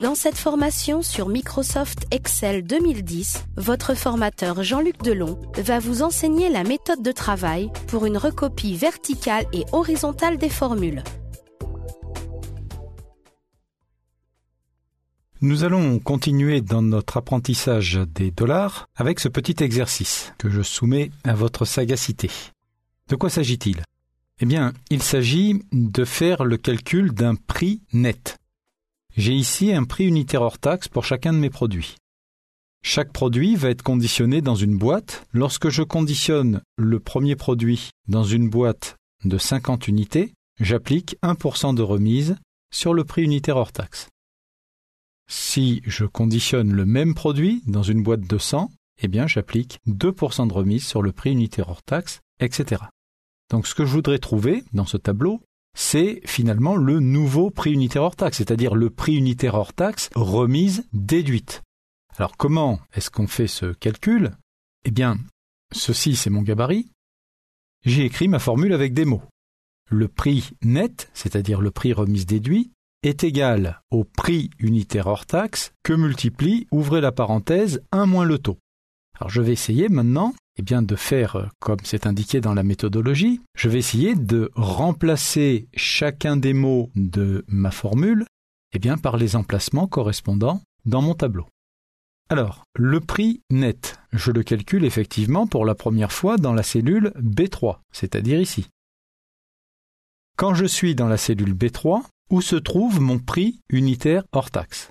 Dans cette formation sur Microsoft Excel 2010, votre formateur Jean-Luc Delon va vous enseigner la méthode de travail pour une recopie verticale et horizontale des formules. Nous allons continuer dans notre apprentissage des dollars avec ce petit exercice que je soumets à votre sagacité. De quoi s'agit-il Eh bien, il s'agit de faire le calcul d'un prix net. J'ai ici un prix unitaire hors taxe pour chacun de mes produits. Chaque produit va être conditionné dans une boîte. Lorsque je conditionne le premier produit dans une boîte de 50 unités, j'applique 1% de remise sur le prix unitaire hors taxe. Si je conditionne le même produit dans une boîte de 100, eh bien j'applique 2% de remise sur le prix unitaire hors taxe, etc. Donc ce que je voudrais trouver dans ce tableau, c'est finalement le nouveau prix unitaire hors taxe, c'est-à-dire le prix unitaire hors taxe remise déduite. Alors comment est-ce qu'on fait ce calcul Eh bien, ceci c'est mon gabarit. J'ai écrit ma formule avec des mots. Le prix net, c'est-à-dire le prix remise déduit, est égal au prix unitaire hors taxe que multiplie, ouvrez la parenthèse, 1 moins le taux. Alors je vais essayer maintenant eh bien, de faire euh, comme c'est indiqué dans la méthodologie. Je vais essayer de remplacer chacun des mots de ma formule, eh bien, par les emplacements correspondants dans mon tableau. Alors, le prix net, je le calcule effectivement pour la première fois dans la cellule B3, c'est-à-dire ici. Quand je suis dans la cellule B3, où se trouve mon prix unitaire hors taxe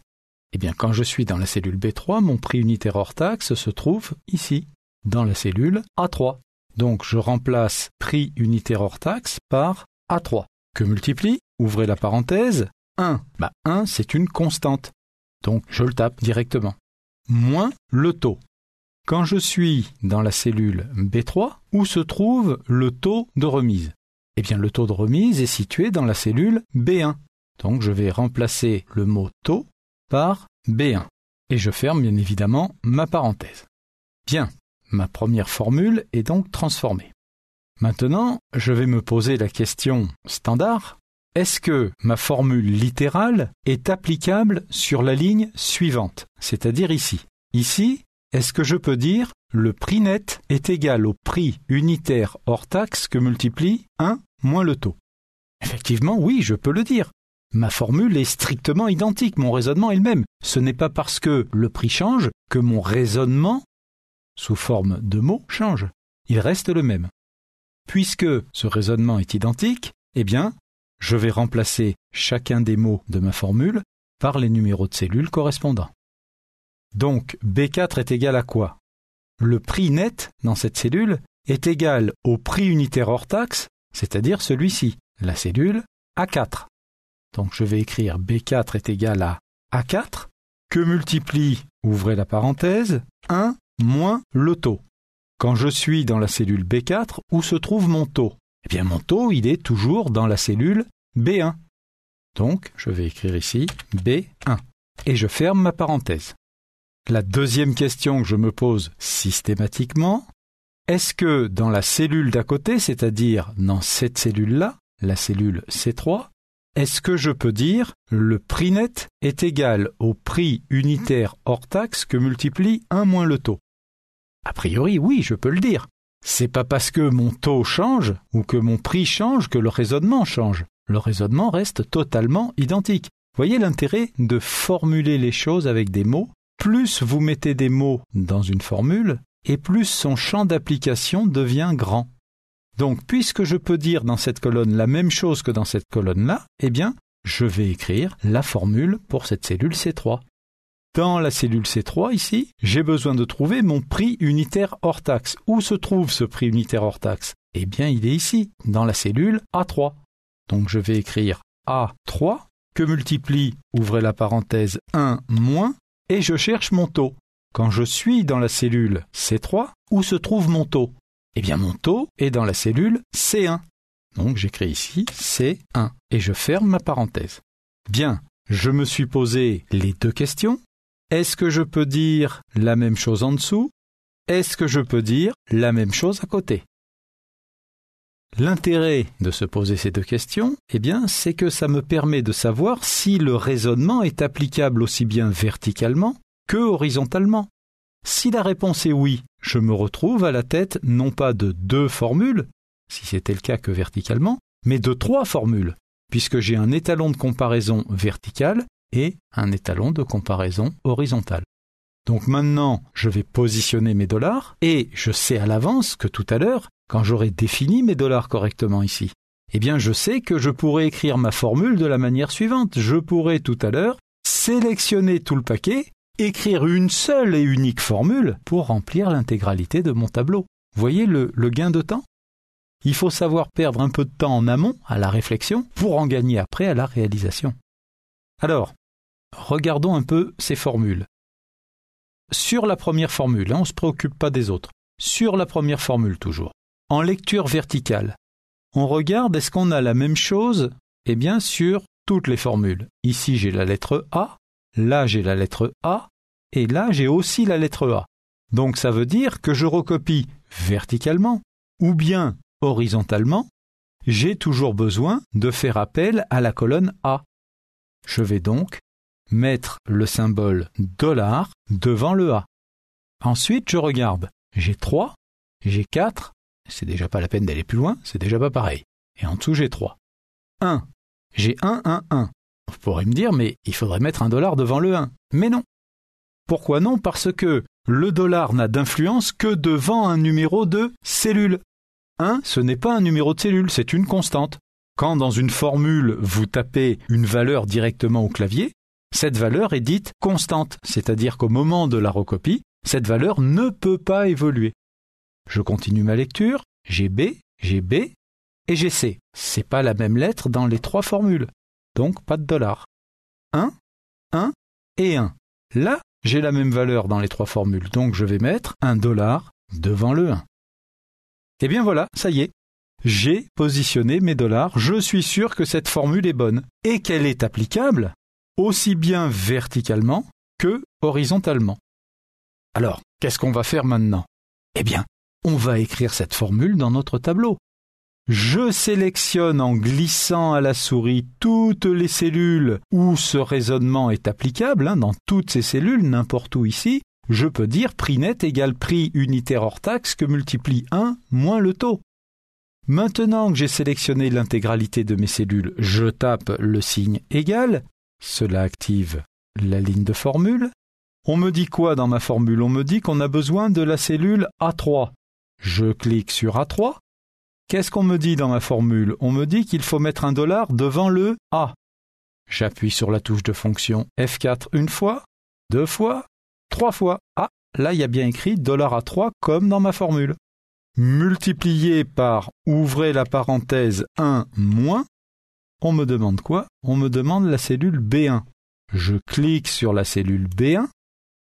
Eh bien, quand je suis dans la cellule B3, mon prix unitaire hors taxe se trouve ici, dans la cellule A3. Donc je remplace prix unitaire hors taxe par A3, que multiplie, ouvrez la parenthèse, 1. 1, bah, c'est une constante. Donc je le tape directement. Moins le taux. Quand je suis dans la cellule B3, où se trouve le taux de remise Eh bien le taux de remise est situé dans la cellule B1. Donc je vais remplacer le mot taux par B1. Et je ferme bien évidemment ma parenthèse. Bien, Ma première formule est donc transformée. Maintenant, je vais me poser la question standard. Est-ce que ma formule littérale est applicable sur la ligne suivante, c'est-à-dire ici Ici, est-ce que je peux dire le prix net est égal au prix unitaire hors taxe que multiplie 1 moins le taux Effectivement, oui, je peux le dire. Ma formule est strictement identique, mon raisonnement est le même. Ce n'est pas parce que le prix change que mon raisonnement sous forme de mots change, il reste le même. Puisque ce raisonnement est identique, eh bien, je vais remplacer chacun des mots de ma formule par les numéros de cellules correspondants. Donc B4 est égal à quoi Le prix net dans cette cellule est égal au prix unitaire hors taxe, c'est-à-dire celui-ci, la cellule A4. Donc je vais écrire B4 est égal à A4 que multiplie, ouvrez la parenthèse, 1 moins le taux. Quand je suis dans la cellule B4, où se trouve mon taux Eh bien mon taux, il est toujours dans la cellule B1. Donc je vais écrire ici B1 et je ferme ma parenthèse. La deuxième question que je me pose systématiquement, est-ce que dans la cellule d'à côté, c'est-à-dire dans cette cellule-là, la cellule C3, est-ce que je peux dire le prix net est égal au prix unitaire hors taxe que multiplie 1 moins le taux a priori, oui, je peux le dire. C'est pas parce que mon taux change ou que mon prix change que le raisonnement change. Le raisonnement reste totalement identique. Voyez l'intérêt de formuler les choses avec des mots. Plus vous mettez des mots dans une formule, et plus son champ d'application devient grand. Donc, puisque je peux dire dans cette colonne la même chose que dans cette colonne-là, eh bien, je vais écrire la formule pour cette cellule C3. Dans la cellule C3 ici, j'ai besoin de trouver mon prix unitaire hors taxe. Où se trouve ce prix unitaire hors taxe Eh bien, il est ici, dans la cellule A3. Donc je vais écrire A3 que multiplie, ouvrez la parenthèse 1 moins, et je cherche mon taux. Quand je suis dans la cellule C3, où se trouve mon taux Eh bien mon taux est dans la cellule C1. Donc j'écris ici C1 et je ferme ma parenthèse. Bien, je me suis posé les deux questions. Est-ce que je peux dire la même chose en dessous Est-ce que je peux dire la même chose à côté L'intérêt de se poser ces deux questions, eh bien, c'est que ça me permet de savoir si le raisonnement est applicable aussi bien verticalement que horizontalement. Si la réponse est oui, je me retrouve à la tête non pas de deux formules, si c'était le cas que verticalement, mais de trois formules, puisque j'ai un étalon de comparaison vertical et un étalon de comparaison horizontal. Donc maintenant, je vais positionner mes dollars et je sais à l'avance que tout à l'heure, quand j'aurai défini mes dollars correctement ici, eh bien je sais que je pourrai écrire ma formule de la manière suivante. Je pourrai tout à l'heure sélectionner tout le paquet, écrire une seule et unique formule pour remplir l'intégralité de mon tableau. Voyez le, le gain de temps Il faut savoir perdre un peu de temps en amont à la réflexion pour en gagner après à la réalisation. Alors, regardons un peu ces formules. Sur la première formule, hein, on ne se préoccupe pas des autres. Sur la première formule toujours. En lecture verticale, on regarde est-ce qu'on a la même chose Et eh bien, sur toutes les formules. Ici, j'ai la lettre A, là, j'ai la lettre A, et là, j'ai aussi la lettre A. Donc, ça veut dire que je recopie verticalement ou bien horizontalement, j'ai toujours besoin de faire appel à la colonne A. Je vais donc mettre le symbole dollar devant le A. Ensuite, je regarde. J'ai 3, j'ai 4, c'est déjà pas la peine d'aller plus loin, c'est déjà pas pareil. Et en dessous, j'ai 3. 1. J'ai 1, 1, 1. Vous pourrez me dire, mais il faudrait mettre un dollar devant le 1. Mais non. Pourquoi non Parce que le dollar n'a d'influence que devant un numéro de cellule. 1, ce n'est pas un numéro de cellule, c'est une constante. Quand dans une formule, vous tapez une valeur directement au clavier, cette valeur est dite constante, c'est-à-dire qu'au moment de la recopie, cette valeur ne peut pas évoluer. Je continue ma lecture, j'ai B, j'ai B et j'ai C. C'est pas la même lettre dans les trois formules, donc pas de dollar. 1, 1 et 1. Là, j'ai la même valeur dans les trois formules, donc je vais mettre un dollar devant le 1. Et eh bien voilà, ça y est, j'ai positionné mes dollars, je suis sûr que cette formule est bonne et qu'elle est applicable aussi bien verticalement que horizontalement. Alors, qu'est-ce qu'on va faire maintenant Eh bien, on va écrire cette formule dans notre tableau. Je sélectionne en glissant à la souris toutes les cellules où ce raisonnement est applicable, hein, dans toutes ces cellules, n'importe où ici, je peux dire prix net égale prix unitaire hors taxe que multiplie 1 moins le taux. Maintenant que j'ai sélectionné l'intégralité de mes cellules, je tape le signe égal. Cela active la ligne de formule. On me dit quoi dans ma formule On me dit qu'on a besoin de la cellule A3. Je clique sur A3. Qu'est-ce qu'on me dit dans ma formule On me dit qu'il faut mettre un dollar devant le A. J'appuie sur la touche de fonction F4 une fois, deux fois, trois fois. Ah, là il y a bien écrit dollar A3 comme dans ma formule multiplié par, ouvrez la parenthèse, 1 moins, on me demande quoi On me demande la cellule B1. Je clique sur la cellule B1,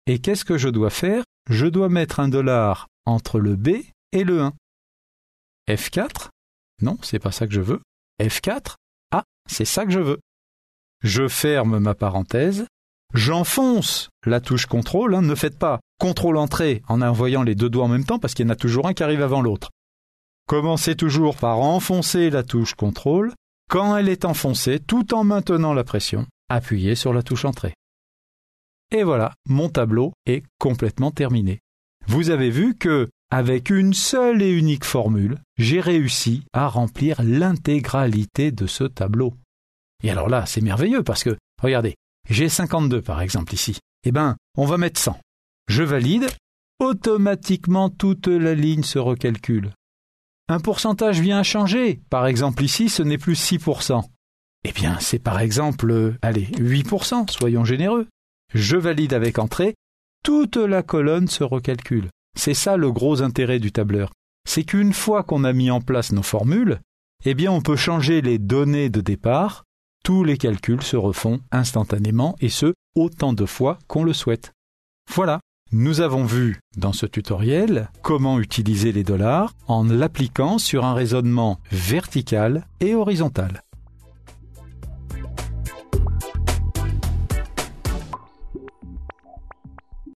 et qu'est-ce que je dois faire Je dois mettre un dollar entre le B et le 1. F4 Non, c'est pas ça que je veux. F4 Ah, c'est ça que je veux. Je ferme ma parenthèse J'enfonce la touche contrôle, hein, ne faites pas contrôle entrée en envoyant les deux doigts en même temps parce qu'il y en a toujours un qui arrive avant l'autre. Commencez toujours par enfoncer la touche contrôle. Quand elle est enfoncée, tout en maintenant la pression, appuyez sur la touche entrée. Et voilà, mon tableau est complètement terminé. Vous avez vu que, avec une seule et unique formule, j'ai réussi à remplir l'intégralité de ce tableau. Et alors là, c'est merveilleux parce que, regardez, j'ai 52 par exemple ici. Eh bien, on va mettre 100. Je valide. Automatiquement, toute la ligne se recalcule. Un pourcentage vient à changer. Par exemple ici, ce n'est plus 6%. Eh bien, c'est par exemple, euh, allez, 8%, soyons généreux. Je valide avec entrée. Toute la colonne se recalcule. C'est ça le gros intérêt du tableur. C'est qu'une fois qu'on a mis en place nos formules, eh bien on peut changer les données de départ tous les calculs se refont instantanément et ce, autant de fois qu'on le souhaite. Voilà, nous avons vu dans ce tutoriel comment utiliser les dollars en l'appliquant sur un raisonnement vertical et horizontal.